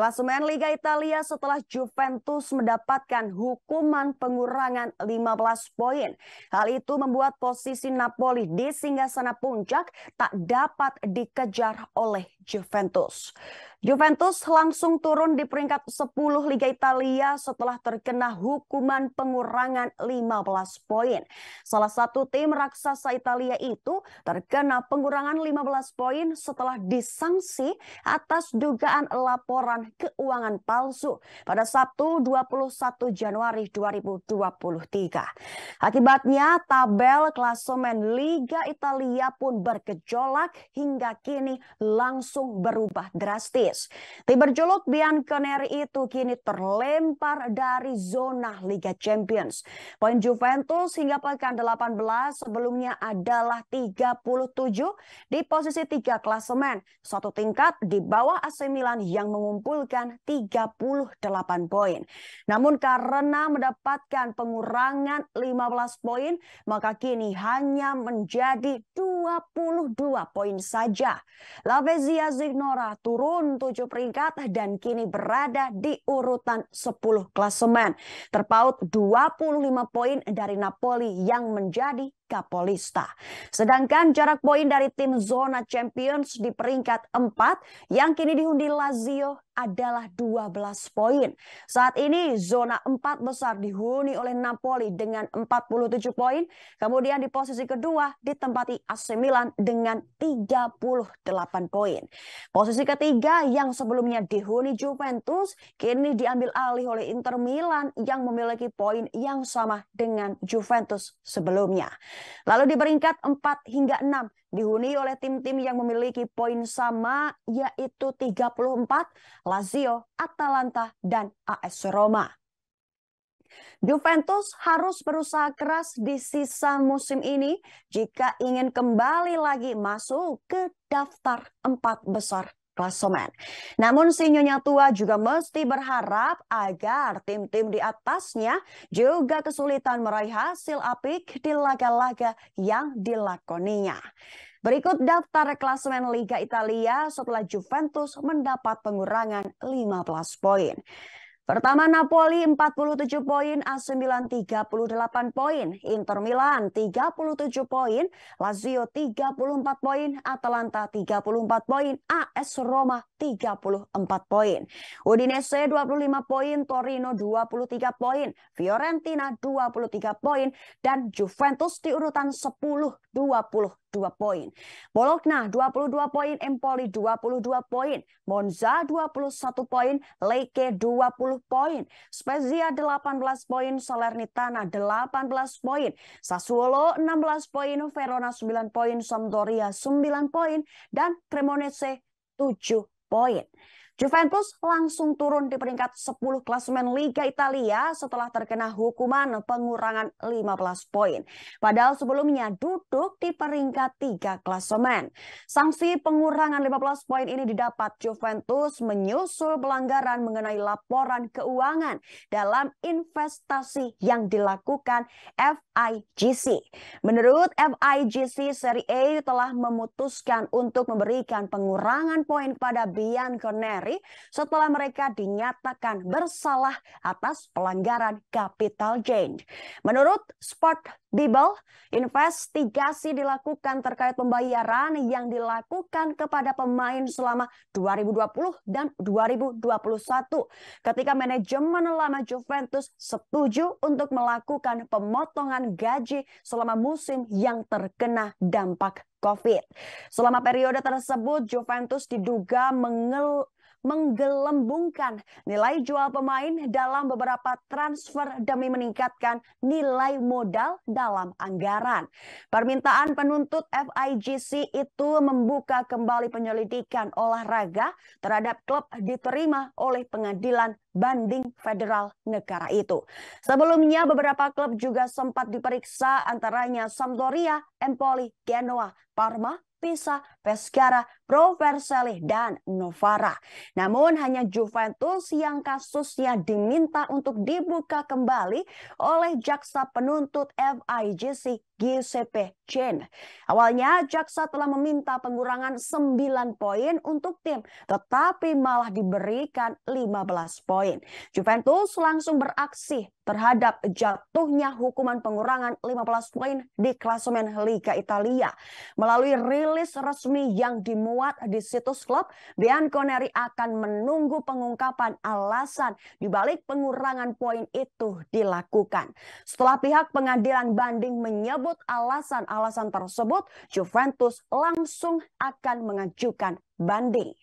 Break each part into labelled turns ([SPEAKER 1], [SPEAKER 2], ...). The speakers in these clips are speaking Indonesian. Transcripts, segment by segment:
[SPEAKER 1] Klasemen Liga Italia setelah Juventus mendapatkan hukuman pengurangan 15 poin. Hal itu membuat posisi Napoli di singgasana puncak tak dapat dikejar oleh Juventus. Juventus langsung turun di peringkat 10 Liga Italia setelah terkena hukuman pengurangan 15 poin. Salah satu tim raksasa Italia itu terkena pengurangan 15 poin setelah disanksi atas dugaan laporan keuangan palsu pada Sabtu 21 Januari 2023. Akibatnya tabel klasemen Liga Italia pun bergejolak hingga kini langsung berubah drastis. Inggris. Tim berjuluk Bianconeri itu kini terlempar dari zona Liga Champions. Poin Juventus hingga pekan 18 sebelumnya adalah 37 di posisi 3 klasemen, satu tingkat di bawah AC Milan yang mengumpulkan 38 poin. Namun karena mendapatkan pengurangan 15 poin, maka kini hanya menjadi 22 poin saja. Lavezia Zignora turun 7 peringkat dan kini berada di urutan 10 klasemen. Terpaut 25 poin dari Napoli yang menjadi Kapolista. Sedangkan jarak poin dari tim zona Champions di peringkat 4 yang kini dihundi Lazio adalah 12 poin. Saat ini zona 4 besar dihuni oleh Napoli dengan 47 poin. Kemudian di posisi kedua ditempati AC Milan dengan 38 poin. Posisi ketiga yang sebelumnya dihuni Juventus kini diambil alih oleh Inter Milan yang memiliki poin yang sama dengan Juventus sebelumnya. Lalu di peringkat 4 hingga 6 dihuni oleh tim-tim yang memiliki poin sama yaitu 34, Lazio, Atalanta, dan AS Roma. Juventus harus berusaha keras di sisa musim ini jika ingin kembali lagi masuk ke daftar empat besar klasemen. Namun si Nyonya Tua juga mesti berharap agar tim-tim di atasnya juga kesulitan meraih hasil apik di laga-laga yang dilakoninya. Berikut daftar klasemen Liga Italia setelah Juventus mendapat pengurangan 15 poin. Pertama Napoli 47 poin, AC Milan 38 poin, Inter Milan 37 poin, Lazio 34 poin, Atalanta 34 poin, AS Roma 34 poin. Udinese 25 poin, Torino 23 poin, Fiorentina 23 poin, dan Juventus di urutan 10 22 poin. Bologna 22 poin, Empoli 22 poin, Monza 21 poin, Leke 20 poin, Spezia 18 poin, Salernitana 18 poin, Sassuolo 16 poin, Verona 9 poin, Sampdoria 9 poin, dan Cremonese 7 it. Juventus langsung turun di peringkat 10 klasemen Liga Italia setelah terkena hukuman pengurangan 15 poin. Padahal sebelumnya duduk di peringkat 3 klasemen. Sanksi pengurangan 15 poin ini didapat Juventus menyusul pelanggaran mengenai laporan keuangan dalam investasi yang dilakukan FIGC. Menurut FIGC, Serie A telah memutuskan untuk memberikan pengurangan poin pada Bianconeri hari setelah mereka dinyatakan bersalah atas pelanggaran capital gain. Menurut Sport Bible, investigasi dilakukan terkait pembayaran yang dilakukan kepada pemain selama 2020 dan 2021 ketika manajemen lama Juventus setuju untuk melakukan pemotongan gaji selama musim yang terkena dampak COVID. Selama periode tersebut, Juventus diduga mengel menggelembungkan nilai jual pemain dalam beberapa transfer demi meningkatkan nilai modal dalam anggaran. Permintaan penuntut FIGC itu membuka kembali penyelidikan olahraga terhadap klub diterima oleh pengadilan banding federal negara itu. Sebelumnya beberapa klub juga sempat diperiksa antaranya Sampdoria, Empoli, Genoa, Parma, Pisa, Pescara, Pro dan Novara. Namun hanya Juventus yang kasusnya diminta untuk dibuka kembali oleh jaksa penuntut FIGC GCP Chen. Awalnya jaksa telah meminta pengurangan 9 poin untuk tim, tetapi malah diberikan 15 poin. Juventus langsung beraksi terhadap jatuhnya hukuman pengurangan 15 poin di klasemen Liga Italia melalui rilis resmi yang dimuat kuat di situs klub, Bianconeri akan menunggu pengungkapan alasan dibalik pengurangan poin itu dilakukan. Setelah pihak pengadilan banding menyebut alasan-alasan tersebut, Juventus langsung akan mengajukan banding.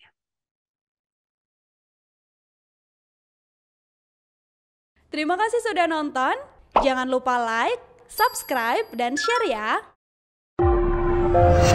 [SPEAKER 1] Terima kasih sudah nonton. Jangan lupa like, subscribe, dan share ya.